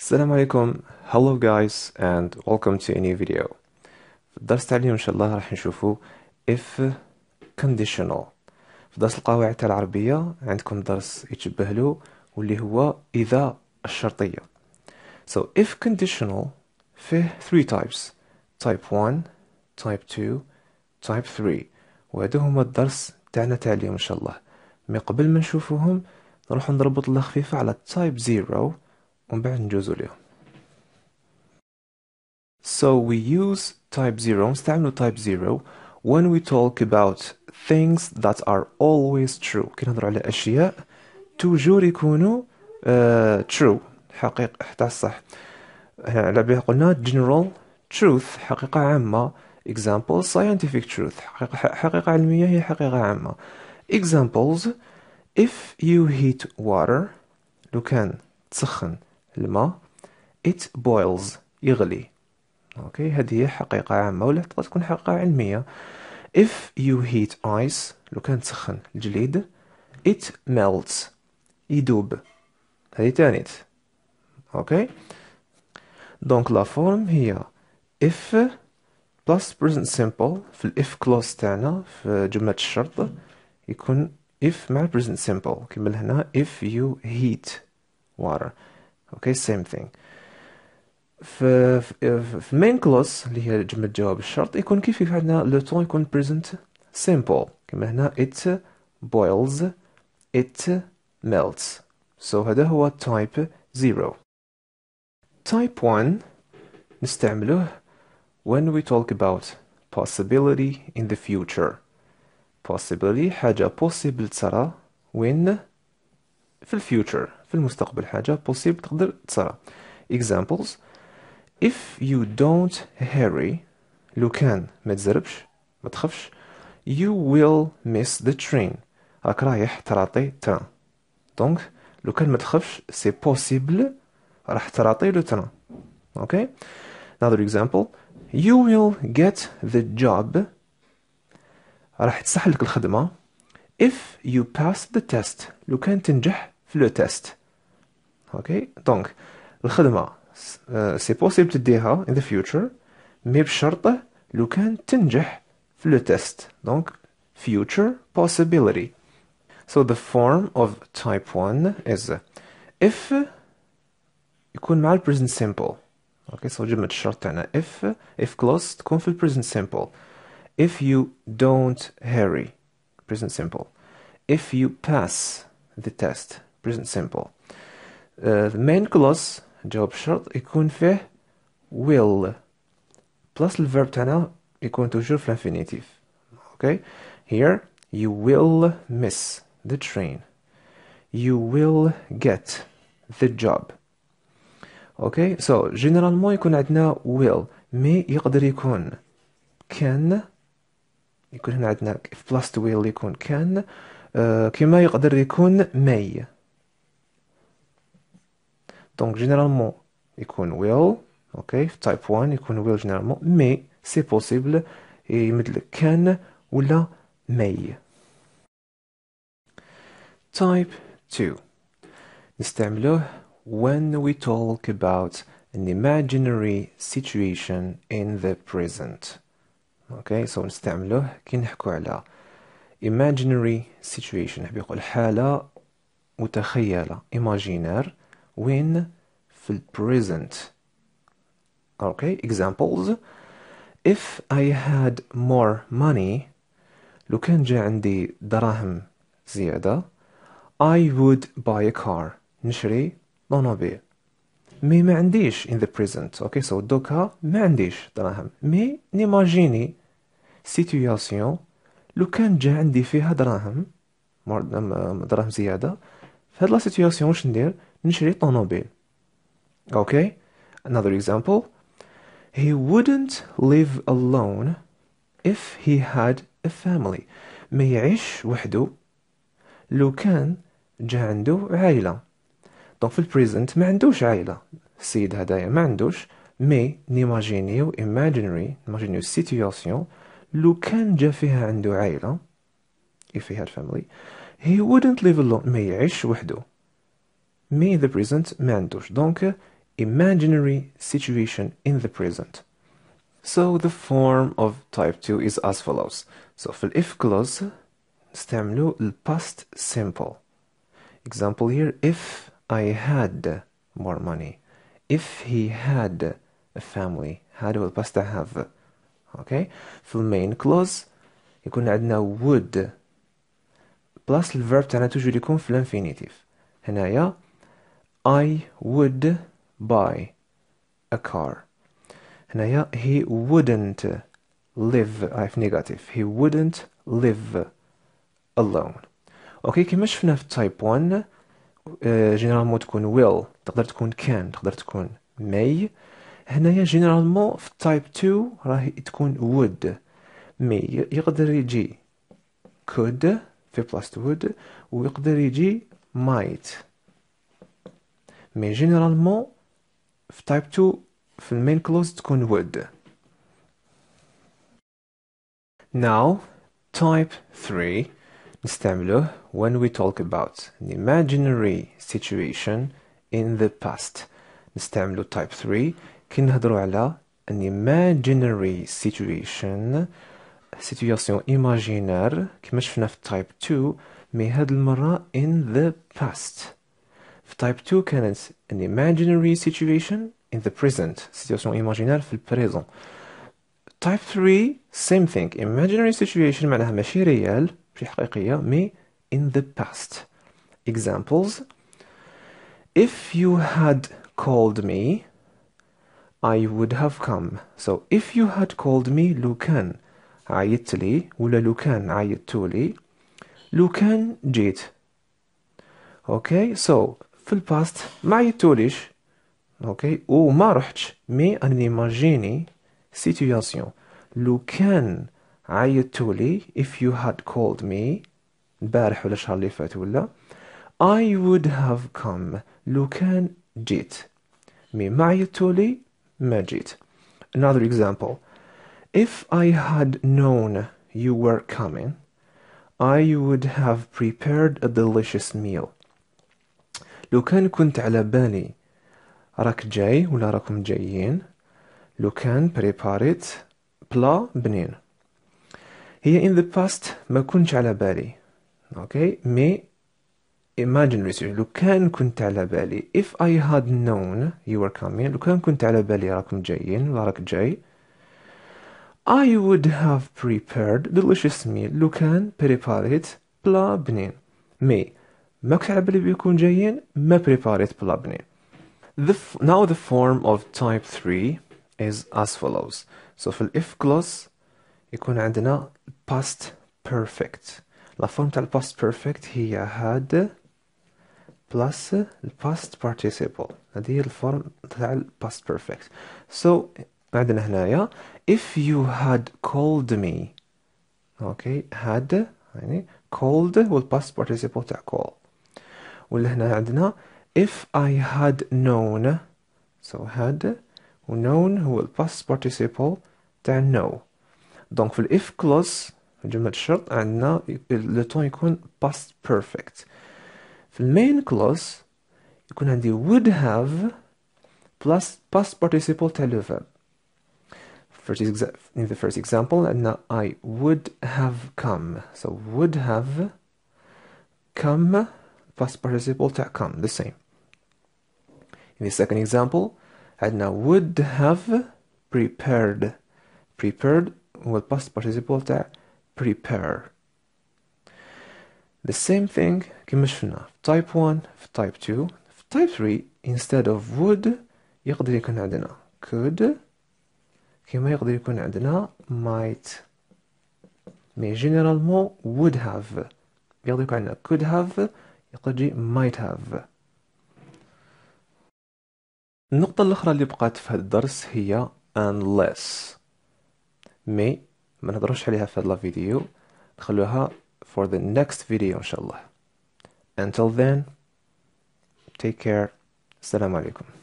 السلام عليكم hello guys and welcome to a new video في الدرس تاع اليوم ان شاء الله راح نشوفو if conditional في درس القواعد تاع العربيه عندكم درس يتشبه له واللي هو اذا الشرطيه so if conditional فيه 3 types type 1 type 2 type 3 وهادو هما الدرس تاعنا تاع اليوم ان شاء الله مي قبل ما نشوفوهم نروح نربط الله خفيفه على type 0 ومن بعد نجوزو ليهم So we use type 0 نستعملو type 0 when we talk about things that are always true كي نهضرو على أشياء توجور يكونوا uh, true حقيقة تاع الصح على بها قلنا general truth حقيقة عامة example scientific truth حقيقة, حقيقة علمية هي حقيقة عامة examples if you heat water لو كان تسخن الماء it boils يغلي اوكي هذه هي حقيقة عامة ولا تقدر تكون حقيقة علمية if you heat ice لو كان تسخن الجليد it melts يدوب هذه تانيت اوكي دونك لا فورم هي if بلس present simple في الاف كلوز تاعنا في جملة الشرط يكون if مع present simple كيما هنا if you heat water Okay, same thing. في main clause اللي هي جمع الجواب الشرط يكون كيف يفعلنا عندنا le temps يكون present simple كما هنا it boils it melts so هذا هو type 0 type 1 نستعمله when we talk about possibility in the future possibility حاجة possible ترى when في future. في المستقبل حاجة possible تقدر تصرى examples if you don't hurry لو كان ما تزربش ما تخفش you will miss the train راك رايح تراطي تران دونك لو كان ما تخفش سي بوسيبل راح تراطي لو تران اوكي another example you will get the job راح تصح لك الخدمة if you pass the test لو كان تنجح في لو تيست اوكي دونك الخدمه سي بوسيبل تديها in ذا فيوتشر مي بشرطه لو كان تنجح في لو تيست دونك future possibility so the form of type 1 is if يكون مع present simple okay so جملة الشرط تاعنا if if closed, تكون في present simple if you don't hurry present simple if you pass the test present simple the main clause جواب الشرط يكون فيه will plus the verb تاعنا يكون توجور في الانفينيتيف okay. here you will miss the train you will get the job okay. so جينيرالمون يكون عندنا will مي يقدر يكون can يكون هنا عندنا if plus will يكون can uh, كما يقدر يكون may دونك جينيرالمون يكون will اوكي في تايب 1 يكون will جينيرالمون مي سي بوسيبل يمدلك كان ولا مي تايب 2 نستعملوه when we talk about an imaginary situation in the present اوكي okay, so نستعملوه كي نحكو على imaginary situation يقول حالة متخيلة imaginary when في present okay examples if I had more money لو كان جا عندي دراهم زيادة I would buy a car نشري طوموبيل مي ما عنديش in the present okay so دوكا ما عنديش دراهم مي نيماجيني سيتوياسيون لو كان جا عندي فيها دراهم دراهم زيادة في هاد لا سيتوياسيون واش ندير نشري طوموبيل Okay, another example. He wouldn't live alone if he had a family. ما يعيش وحده لو كان جا عنده عائلة. دونك في البريزنت ما عندوش عائلة. السيد هدايا ما عندوش مي نيماجينيو imaginary نيماجينيو سيتياسيون لو كان جا فيها عنده عائلة if he had family he wouldn't live alone ما يعيش وحده may the present mentos Donke, imaginary situation in the present. So the form of type 2 is as follows. So if clause نستعملو the past simple. Example here, if I had more money. If he had a family. had will past have. Okay? في main clause يكون عندنا would Plus the verb تاعنا توجو يكون في الانفينيتيف. هنايا I would buy a car هنايا he wouldn't live في نيجاتيف he wouldn't live alone اوكي كيما شفنا في تايب 1 جينيرال مو تكون will تقدر تكون can تقدر تكون may هنايا جينيرال مو في تايب 2 راهي تكون would مي يقدر يجي could في بلاست would ويقدر يجي might مي جينيرالمون في تايب 2 في المين كلوز تكون ود now type 3 نستعملوه when we talk about an imaginary situation in the past نستعملو type 3 كي نهضرو على an imaginary situation situation imaginaire كما شفنا في type 2 مي هاد المرة in the past في type 2 كانت an imaginary situation in the present situation ايماجينار في البريزون type 3 same thing imaginary situation معناها ماشي ريال ماشي حقيقية مي in the past examples if you had called me I would have come so if you had called me Lucan, كان عيطت Lucan ولا Lucan كان okay so في الباست ما عيطوليش اوكي وما رحتش مي اني ماجيني سيتوياسيون لو كان عيطولي if you had called me البارح ولا الشهر اللي فات ولا I would have come لو كان جيت مي ما عيطولي ما جيت another example if I had known you were coming I would have prepared a delicious meal لو كان كنت على بالي راك جاي ولا راكم جايين لو كان بريباريت بلا بنين هي in the past ما كنتش على بالي اوكي مي imagine with لو كان كنت على بالي if I had known you were coming لو كان كنت على بالي راكم جايين ولا راك جاي I would have prepared delicious meal لو كان prepared بلا بنين مي ما كنت على بالي بيكون جايين ما بريباريت بلا بنين the now the form of type 3 is as follows so في الاف clause يكون عندنا past perfect لا فورم تاع past perfect هي had plus past participle هذه هي الفورم تاع past perfect so عندنا هنايا if you had called me okay had يعني called والpast participle تاع call واللي هنا عندنا if I had known so had known هو past participle تاع know دونك في الاف clause جملة الشرط عندنا لو طون يكون past perfect في المين clause يكون عندي would have plus past participle تاع لو verb in the first example عندنا I would have come so would have come past participle to come, the same. In the second example, عندنا would have prepared. Prepared with past participle to prepare. The same thing كما type 1 type 2 type 3 instead of would يقدر يكون عندنا could كما يقدر يكون عندنا might mais généralement would have يقدر يكون عندنا could have جي might have النقطة الأخرى اللي بقات في هذا الدرس هي unless مي ما نهضروش عليها في هذا الفيديو نخلوها for the next video إن شاء الله until then take care السلام عليكم